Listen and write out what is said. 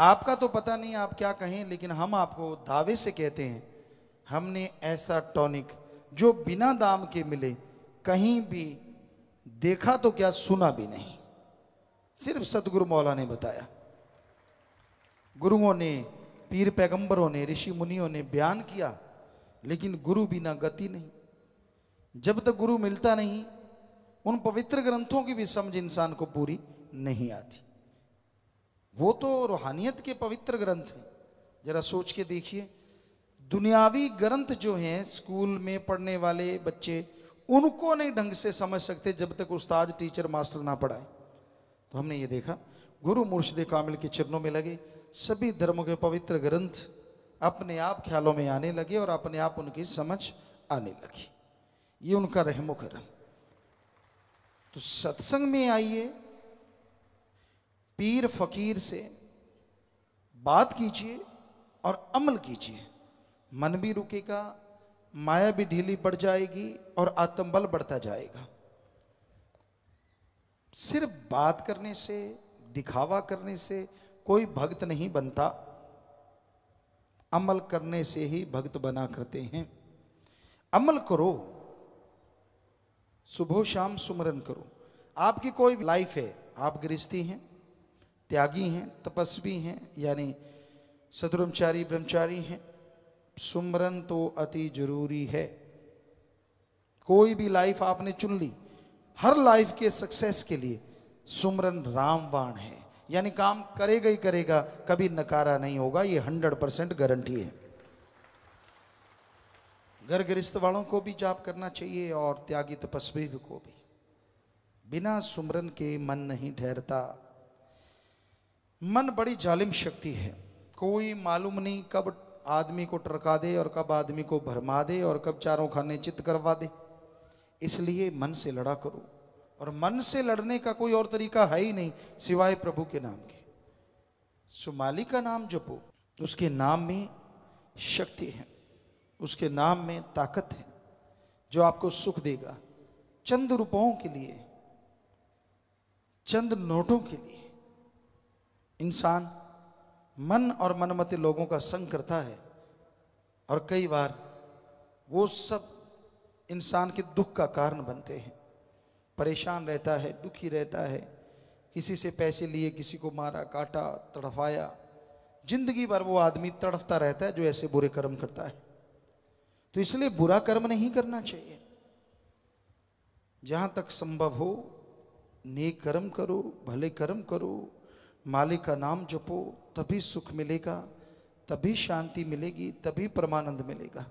आपका तो पता नहीं आप क्या कहें लेकिन हम आपको दावे से कहते हैं हमने ऐसा टॉनिक जो बिना दाम के मिले कहीं भी देखा तो क्या सुना भी नहीं सिर्फ सतगुरु मौला ने बताया गुरुओं ने पीर पैगंबरों ने ऋषि मुनियों ने बयान किया लेकिन गुरु बिना गति नहीं जब तक गुरु मिलता नहीं उन पवित्र ग्रंथों की भी समझ इंसान को पूरी नहीं आती वो तो रूहानियत के पवित्र ग्रंथ हैं ज़रा सोच के देखिए दुनियावी ग्रंथ जो हैं स्कूल में पढ़ने वाले बच्चे उनको नहीं ढंग से समझ सकते जब तक उस्ताद टीचर मास्टर ना पढ़ाए तो हमने ये देखा गुरु मुर्शद कामिल के चरणों में लगे सभी धर्मों के पवित्र ग्रंथ अपने आप ख्यालों में आने लगे और अपने आप उनकी समझ आने लगी ये उनका रहमो करम तो सत्संग में आइए पीर फकीर से बात कीजिए और अमल कीजिए मन भी रुकेगा माया भी ढीली पड़ जाएगी और आत्मबल बढ़ता जाएगा सिर्फ बात करने से दिखावा करने से कोई भक्त नहीं बनता अमल करने से ही भक्त बना करते हैं अमल करो सुबह शाम सुमरन करो आपकी कोई लाइफ है आप गृहस्थी हैं त्यागी हैं तपस्वी हैं यानी सदुरमचारी ब्रह्मचारी हैं सुमरन तो अति जरूरी है कोई भी लाइफ आपने चुन ली हर लाइफ के सक्सेस के लिए सुमरन रामवाण है यानी काम करेगा ही करेगा कभी नकारा नहीं होगा ये हंड्रेड परसेंट गारंटी है घर गृहस्थ वालों को भी जाप करना चाहिए और त्यागी तपस्वी को भी बिना सुमरन के मन नहीं ठहरता मन बड़ी जालिम शक्ति है कोई मालूम नहीं कब आदमी को टरका दे और कब आदमी को भरमा दे और कब चारों खाने चित करवा दे इसलिए मन से लड़ा करो और मन से लड़ने का कोई और तरीका है ही नहीं सिवाय प्रभु के नाम के सुमाली का नाम जपो उसके नाम में शक्ति है उसके नाम में ताकत है जो आपको सुख देगा चंद रुपयों के लिए चंद नोटों के लिए इंसान मन और मनमते लोगों का संग करता है और कई बार वो सब इंसान के दुख का कारण बनते हैं परेशान रहता है दुखी रहता है किसी से पैसे लिए किसी को मारा काटा तड़फाया जिंदगी भर वो आदमी तड़फता रहता है जो ऐसे बुरे कर्म करता है तो इसलिए बुरा कर्म नहीं करना चाहिए जहाँ तक संभव हो नेक कर्म करो भले कर्म करो मालिक का नाम जपो तभी सुख मिलेगा तभी शांति मिलेगी तभी परमानंद मिलेगा